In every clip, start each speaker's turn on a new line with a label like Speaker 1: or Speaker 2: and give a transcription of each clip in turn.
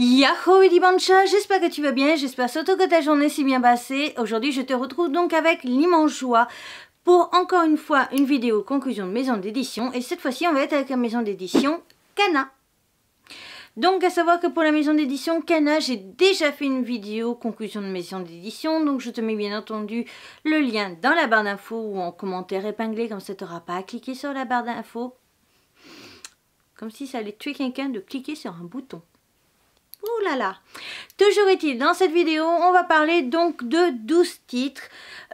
Speaker 1: Yahoo Bancha, j'espère que tu vas bien, j'espère surtout que ta journée s'est bien passée. Aujourd'hui je te retrouve donc avec l'immense pour encore une fois une vidéo conclusion de maison d'édition et cette fois-ci on va être avec la maison d'édition Cana. Donc à savoir que pour la maison d'édition Cana, j'ai déjà fait une vidéo conclusion de maison d'édition, donc je te mets bien entendu le lien dans la barre d'infos ou en commentaire épinglé, comme ça t'auras pas à cliquer sur la barre d'infos. Comme si ça allait tuer quelqu'un de cliquer sur un bouton. Ouh là là Toujours est-il, dans cette vidéo, on va parler donc de 12 titres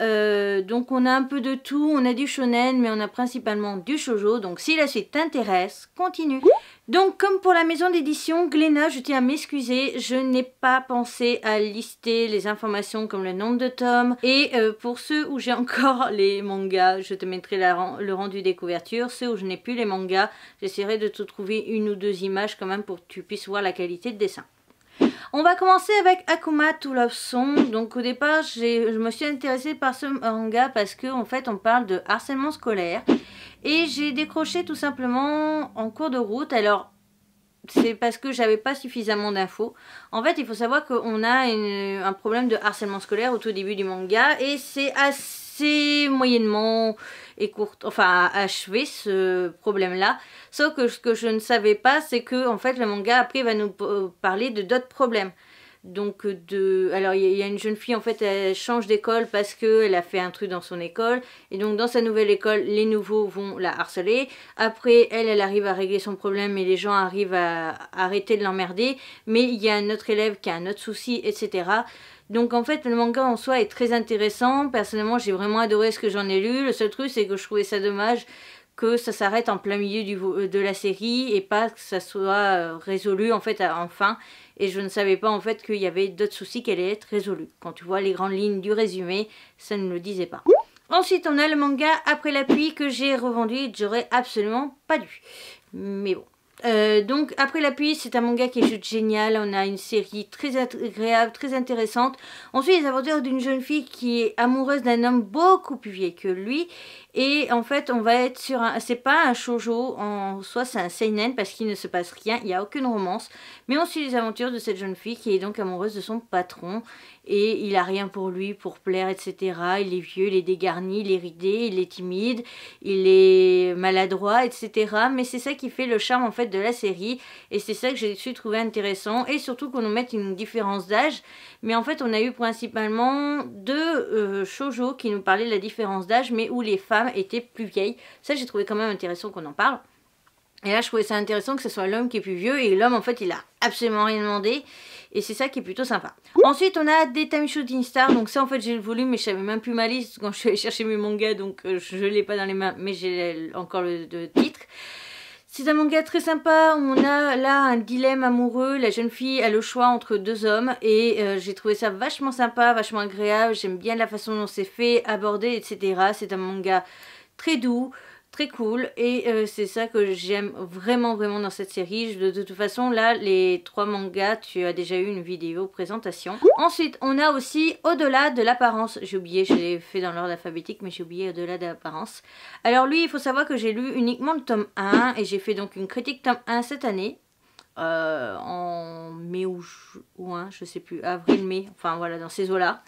Speaker 1: euh, donc on a un peu de tout, on a du shonen, mais on a principalement du shoujo. Donc si la suite t'intéresse, continue. Donc comme pour la maison d'édition Gléna je tiens à m'excuser, je n'ai pas pensé à lister les informations comme le nombre de tomes. Et euh, pour ceux où j'ai encore les mangas, je te mettrai le rendu des couvertures. Ceux où je n'ai plus les mangas, j'essaierai de te trouver une ou deux images quand même pour que tu puisses voir la qualité de dessin. On va commencer avec Akuma to Love Song. Donc au départ, je me suis intéressée par ce manga parce qu'en en fait, on parle de harcèlement scolaire. Et j'ai décroché tout simplement en cours de route. Alors, c'est parce que j'avais pas suffisamment d'infos. En fait, il faut savoir qu'on a un problème de harcèlement scolaire au tout début du manga et c'est assez c'est moyennement et courte, enfin achevé ce problème-là. Sauf que ce que je ne savais pas, c'est que en fait le manga après va nous euh, parler de d'autres problèmes. Donc de, alors il y, a une jeune fille en fait, elle change d'école parce qu'elle a fait un truc dans son école et donc dans sa nouvelle école, les nouveaux vont la harceler. Après, elle, elle arrive à régler son problème et les gens arrivent à arrêter de l'emmerder. Mais il y a un autre élève qui a un autre souci, etc. Donc en fait, le manga en soi est très intéressant. Personnellement, j'ai vraiment adoré ce que j'en ai lu. Le seul truc, c'est que je trouvais ça dommage que ça s'arrête en plein milieu du, euh, de la série et pas que ça soit euh, résolu en fait à, enfin. Et je ne savais pas en fait qu'il y avait d'autres soucis qui allaient être résolus. Quand tu vois les grandes lignes du résumé, ça ne le disait pas. Ensuite, on a le manga Après l'appui que j'ai revendu j'aurais absolument pas dû. Mais bon. Euh, donc après la pluie, c'est un manga qui est juste génial. On a une série très agréable, très intéressante. On suit les aventures d'une jeune fille qui est amoureuse d'un homme beaucoup plus vieux que lui et en fait, on va être sur un. C'est pas un shoujo en soi, c'est un seinen parce qu'il ne se passe rien, il n'y a aucune romance. Mais on suit les aventures de cette jeune fille qui est donc amoureuse de son patron et il a rien pour lui, pour plaire, etc. Il est vieux, il est dégarni, il est ridé, il est timide, il est maladroit, etc. Mais c'est ça qui fait le charme en fait de la série et c'est ça que j'ai su trouver intéressant et surtout qu'on nous mette une différence d'âge. Mais en fait, on a eu principalement deux euh, shojo qui nous parlaient de la différence d'âge, mais où les femmes était plus vieille, Ça, j'ai trouvé quand même intéressant qu'on en parle. Et là, je trouvais ça intéressant que ce soit l'homme qui est plus vieux et l'homme, en fait, il a absolument rien demandé. Et c'est ça qui est plutôt sympa. Ensuite, on a des Time Shooting Stars. Donc, ça, en fait, j'ai le volume, mais je savais même plus ma liste quand je suis allée chercher mes mangas. Donc, euh, je l'ai pas dans les mains, mais j'ai encore le titre. C'est un manga très sympa, on a là un dilemme amoureux, la jeune fille a le choix entre deux hommes et euh, j'ai trouvé ça vachement sympa, vachement agréable, j'aime bien la façon dont c'est fait, abordé, etc. C'est un manga très doux, très cool et euh, c'est ça que j'aime vraiment vraiment dans cette série. Je, de, toute façon là les trois mangas tu as déjà eu une vidéo présentation. Ensuite on a aussi Au-delà de l'apparence. J'ai oublié, je l'ai fait dans l'ordre alphabétique mais j'ai oublié Au-delà de l'apparence. Alors lui il faut savoir que j'ai lu uniquement le tome 1 et j'ai fait donc une critique tome 1 cette année. Euh, en mai ou un je sais plus, avril, mai, enfin voilà, dans ces eaux-là.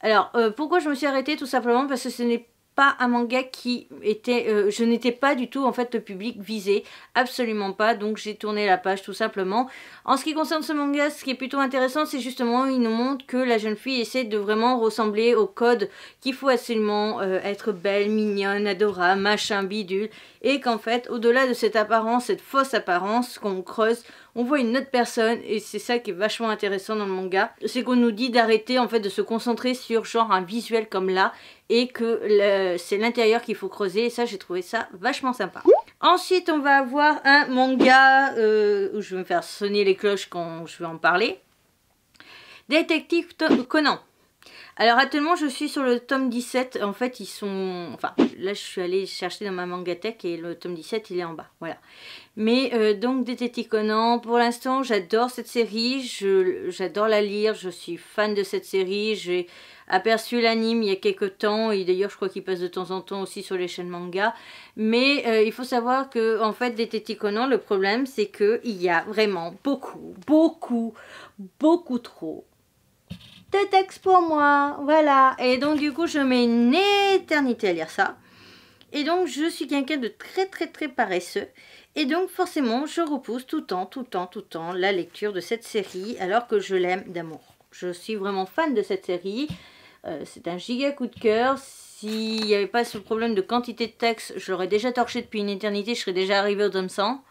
Speaker 1: Alors, euh, pourquoi je me suis arrêtée Tout simplement parce que ce n'est pas un manga qui était... Euh, je n'étais pas du tout en fait le public visé, absolument pas, donc j'ai tourné la page tout simplement. En ce qui concerne ce manga, ce qui est plutôt intéressant, c'est justement, il nous montre que la jeune fille essaie de vraiment ressembler au code qu'il faut absolument euh, être belle, mignonne, adorable, machin, bidule, et qu'en fait, au-delà de cette apparence, cette fausse apparence qu'on creuse, on voit une autre personne et c'est ça qui est vachement intéressant dans le manga, c'est qu'on nous dit d'arrêter en fait de se concentrer sur genre un visuel comme là et que c'est l'intérieur qu'il faut creuser et ça j'ai trouvé ça vachement sympa. Ensuite on va avoir un manga euh, où je vais me faire sonner les cloches quand je vais en parler. Détective Conan. Alors actuellement je suis sur le tome 17, en fait ils sont... Enfin là je suis allée chercher dans ma mangatech et le tome 17 il est en bas, voilà. Mais euh, donc Dététiconant, pour l'instant j'adore cette série, j'adore la lire, je suis fan de cette série, j'ai aperçu l'anime il y a quelques temps et d'ailleurs je crois qu'il passe de temps en temps aussi sur les chaînes manga mais euh, il faut savoir que en fait Détective le problème c'est qu'il il y a vraiment beaucoup beaucoup beaucoup trop texte pour moi. Voilà. Et donc, du coup, je mets une éternité à lire ça. Et donc, je suis quelqu'un de très, très, très paresseux. Et donc, forcément, je repousse tout le temps, tout le temps, tout le temps la lecture de cette série, alors que je l'aime d'amour. Je suis vraiment fan de cette série. Euh, c'est un giga coup de cœur. S'il n'y avait pas ce problème de quantité de texte, je l'aurais déjà torché depuis une éternité. Je serais déjà arrivée au tome 100.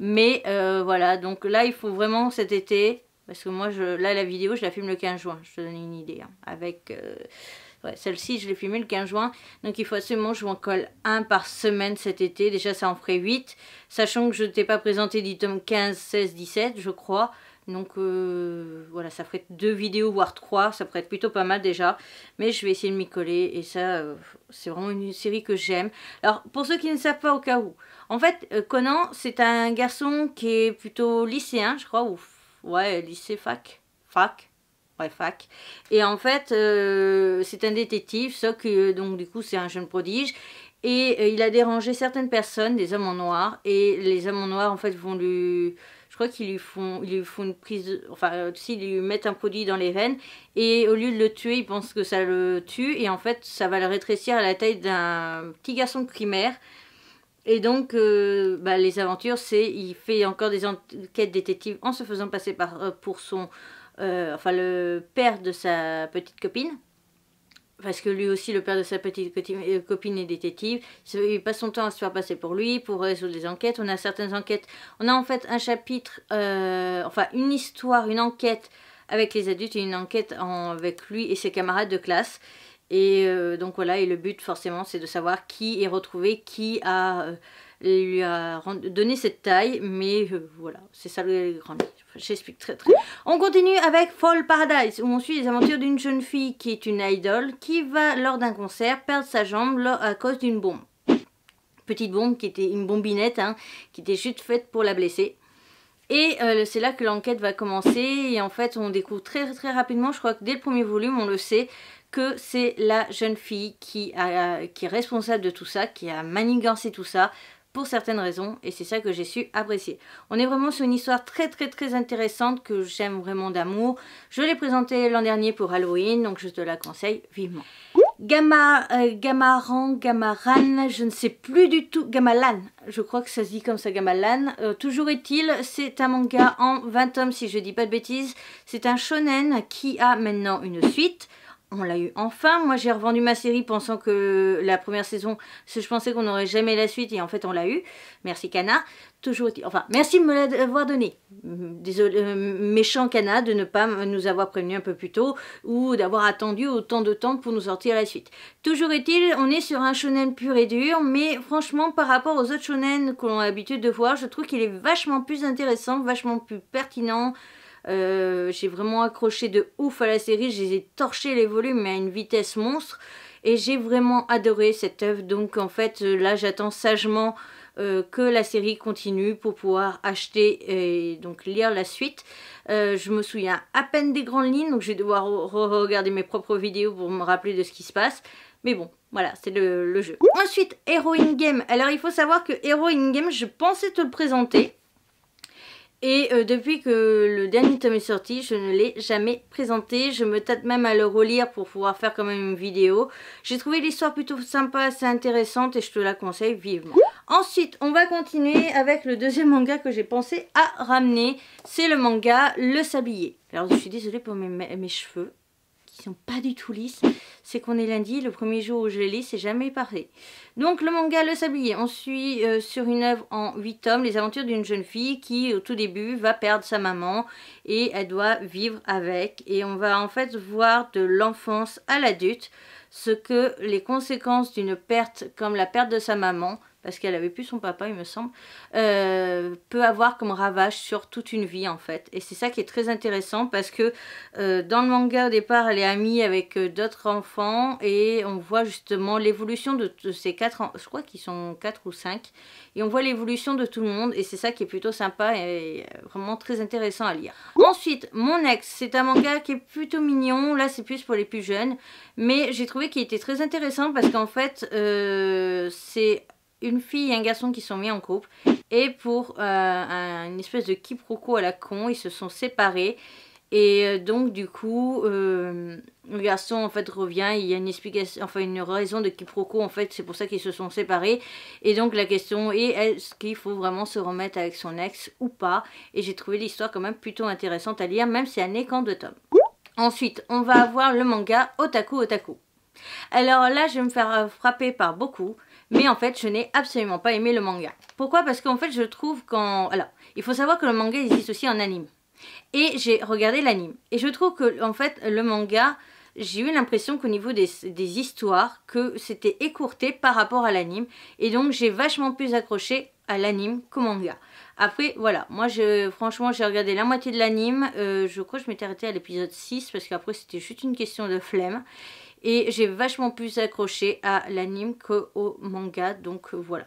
Speaker 1: Mais euh, voilà, donc là, il faut vraiment cet été parce que moi, je, là, la vidéo, je la filme le 15 juin, je te donne une idée. Hein. avec euh, celle-ci, je l'ai filmée le 15 juin. Donc, il faut absolument que je en colle un par semaine cet été. Déjà, ça en ferait 8. Sachant que je ne t'ai pas présenté du 15, 16, 17, je crois. Donc euh, voilà, ça ferait deux vidéos, voire trois, ça pourrait être plutôt pas mal déjà. Mais je vais essayer de m'y coller et ça, euh, c'est vraiment une série que j'aime. Alors pour ceux qui ne savent pas au cas où, en fait Conan c'est un garçon qui est plutôt lycéen je crois, ou ouais, lycée, fac, fac, ouais, fac. Et en fait, euh, c'est un détective, ça que, euh, donc du coup, c'est un jeune prodige. Et euh, il a dérangé certaines personnes, des hommes en noir, et les hommes en noir, en fait, vont lui... Je crois qu'ils lui font, ils font une prise, enfin, s'ils lui mettent un produit dans les veines, et au lieu de le tuer, ils pensent que ça le tue, et en fait, ça va le rétrécir à la taille d'un petit garçon primaire, et donc, euh, bah, les aventures, c'est il fait encore des enquêtes détectives en se faisant passer par, euh, pour son, euh, enfin le père de sa petite copine, parce que lui aussi, le père de sa petite copine est détective. Il passe son temps à se faire passer pour lui, pour résoudre des enquêtes. On a certaines enquêtes. On a en fait un chapitre, enfin une histoire, une enquête avec les adultes et une enquête avec lui et ses camarades de classe. Et euh, donc voilà, et le but forcément c'est de savoir qui est retrouvé, qui a, euh, lui a donné cette taille, mais euh, voilà, c'est ça le grand J'explique très très. On continue avec Fall Paradise, où on suit les aventures d'une jeune fille qui est une idole, qui va lors d'un concert perdre sa jambe à cause d'une bombe. Petite bombe qui était une bombinette, hein, qui était juste faite pour la blesser. Et c'est là que l'enquête va commencer et en fait on découvre très très rapidement, je crois que dès le premier volume on le sait, que c'est la jeune fille qui, est responsable de tout ça, qui a manigancé tout ça pour certaines raisons et c'est ça que j'ai su apprécier. On est vraiment sur une histoire très très très intéressante que j'aime vraiment d'amour. Je l'ai présentée l'an dernier pour Halloween donc je te la conseille vivement. Gamma, euh, Gamaran, Gamaran, je ne sais plus du tout, Gamalan, je crois que ça se dit comme ça, Gamalan. Euh, toujours est-il, c'est un manga en 20 tomes si je ne dis pas de bêtises. C'est un shonen qui a maintenant une suite on l'a eu enfin. Moi, j'ai revendu ma série pensant que la première saison, je pensais qu'on n'aurait jamais la suite et en fait, on l'a eu. Merci Cana. Toujours, enfin, merci de me l'avoir donné. Désolé, euh, méchant Cana de ne pas nous avoir prévenu un peu plus tôt ou d'avoir attendu autant de temps pour nous sortir la suite. Toujours est-il, on est sur un shonen pur et dur, mais franchement, par rapport aux autres shonen qu'on a l'habitude de voir, je trouve qu'il est vachement plus intéressant, vachement plus pertinent. Euh, j'ai vraiment accroché de ouf à la série, j'ai torché les volumes à une vitesse monstre et j'ai vraiment adoré cette œuvre. Donc en fait euh, là j'attends sagement euh, que la série continue pour pouvoir acheter et donc lire la suite. je me souviens à peine des grandes lignes donc je vais devoir regarder mes propres vidéos pour me rappeler de ce qui se passe. Mais bon, voilà, c'est le, le jeu. Ensuite, Hero in Game. Alors il faut savoir que Hero in Game, je pensais te le présenter et euh, depuis que le dernier tome est sorti, je ne l'ai jamais présenté. Je me tâte même à le relire pour pouvoir faire quand même une vidéo. J'ai trouvé l'histoire plutôt sympa, assez intéressante et je te la conseille vivement. Ensuite, on va continuer avec le deuxième manga que j'ai pensé à ramener. C'est le manga Le Sablier. Alors, je suis désolée pour mes cheveux sont pas du tout lisses, c'est qu'on est lundi, le premier jour où je les lis, c'est jamais parfait. Donc le manga Le Sablier, on suit euh, sur une œuvre en 8 tomes les aventures d'une jeune fille qui au tout début va perdre sa maman et elle doit vivre avec et on va en fait voir de l'enfance à l'adulte ce que les conséquences d'une perte comme la perte de sa maman parce qu'elle avait plus son papa il me semble, euh, peut avoir comme ravage sur toute une vie en fait. Et c'est ça qui est très intéressant parce que euh, dans le manga au départ elle est amie avec euh, d'autres enfants et on voit justement l'évolution de, ces quatre, je crois qu'ils sont quatre ou cinq, et on voit l'évolution de tout le monde et c'est ça qui est plutôt sympa et vraiment très intéressant à lire. Ensuite, Mon Ex, c'est un manga qui est plutôt mignon, là c'est plus pour les plus jeunes, mais j'ai trouvé qu'il était très intéressant parce qu'en fait c'est une fille et un garçon qui sont mis en couple et pour euh, une espèce de quiproquo à la con, ils se sont séparés. Et euh, donc du coup, euh, le garçon en fait revient, il y a une explication, enfin une raison de quiproquo en fait, c'est pour ça qu'ils se sont séparés. Et donc la question est, est-ce qu'il faut vraiment se remettre avec son ex ou pas Et j'ai trouvé l'histoire quand même plutôt intéressante à lire, même si elle n'est qu'en deux tomes. Ensuite, on va avoir le manga Otaku Otaku. Alors là, je vais me faire frapper par beaucoup, mais en fait, je n'ai absolument pas aimé le manga. Pourquoi Parce qu'en fait, je trouve qu'en... Alors, il faut savoir que le manga existe aussi en anime. Et j'ai regardé l'anime. Et je trouve que, en fait, le manga, j'ai eu l'impression qu'au niveau des, histoires, que c'était écourté par rapport à l'anime. Et donc, j'ai vachement plus accroché à l'anime qu'au manga. Après, voilà, moi, je, franchement, j'ai regardé la moitié de l'anime. Euh, je crois que je m'étais arrêtée à l'épisode 6, parce qu'après, c'était juste une question de flemme et j'ai vachement plus accroché à l'anime qu'au manga donc euh, voilà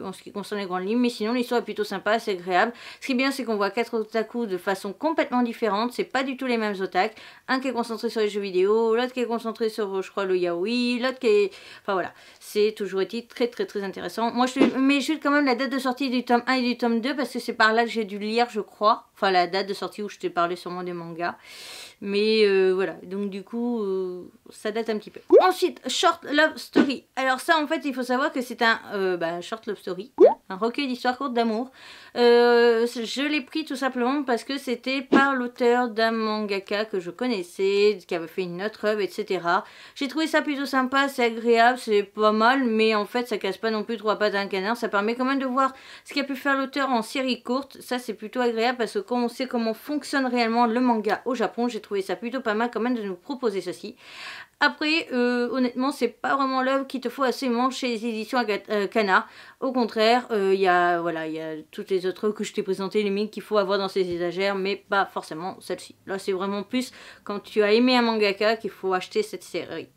Speaker 1: en ce qui concerne les grandes lignes mais sinon l'histoire est plutôt sympa c'est agréable ce qui est bien c'est qu'on voit quatre otaku de façon complètement différente c'est pas du tout les mêmes Otaku. un qui est concentré sur les jeux vidéo l'autre qui est concentré sur je crois le yaoi l'autre qui est enfin voilà c'est toujours été très très très intéressant moi je mets juste quand même la date de sortie du tome 1 et du tome 2 parce que c'est par là que j'ai dû lire je crois enfin la date de sortie où je t'ai parlé sûrement des mangas mais euh, voilà, donc du coup, euh, ça date un petit peu. Ensuite, Short Love Story. Alors ça, en fait, il faut savoir que c'est un euh, bah, Short Love Story, un recueil d'histoires courtes d'amour. je l'ai pris tout simplement parce que c'était par l'auteur d'un mangaka que je connaissais, qui avait fait une autre œuvre, etc. J'ai trouvé ça plutôt sympa, c'est agréable, c'est pas mal, mais en fait, ça casse pas non plus trois pas d'un canard. Ça permet quand même de voir ce qu'a pu faire l'auteur en série courte. Ça, c'est plutôt agréable parce que quand on sait comment fonctionne réellement le manga au Japon, j'ai trouvé ça plutôt pas mal quand même de nous proposer ceci. Après, euh, honnêtement, c'est pas vraiment l'œuvre qu'il te faut assez assez chez les éditions canard. Euh, Au contraire, il euh, y a voilà, il y a toutes les autres que je t'ai présentées, les mines qu'il faut avoir dans ces étagères, mais pas forcément celle-ci. Là, c'est vraiment plus quand tu as aimé un mangaka qu'il faut acheter cette série.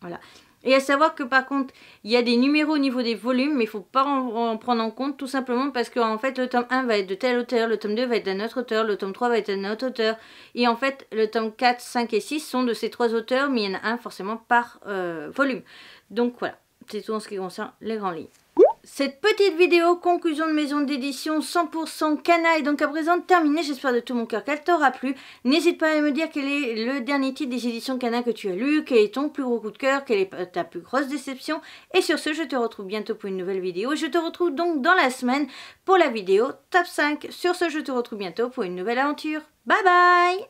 Speaker 1: Voilà. Et à savoir que par contre, il y a des numéros au niveau des volumes, mais il ne faut pas en, prendre en compte tout simplement parce que fait, le tome 1 va être de telle hauteur, le tome 2 va être d'un autre auteur, le tome 3 va être d'un autre auteur. Et en fait, le tome 4, 5 et 6 sont de ces trois auteurs, mais il y en a un forcément par euh, volume. Donc voilà, c'est tout en ce qui concerne les grands lignes. Cette petite vidéo conclusion de maison d'édition 100% Cana est donc à présent terminée. J'espère de tout mon cœur qu'elle t'aura plu. N'hésite pas à me dire quel est le dernier titre des éditions Cana que tu as lu, quel est ton plus gros coup de cœur, quelle est ta plus grosse déception. Et sur ce, je te retrouve bientôt pour une nouvelle vidéo. Je te retrouve donc dans la semaine pour la vidéo Top 5. Sur ce, je te retrouve bientôt pour une nouvelle aventure. Bye bye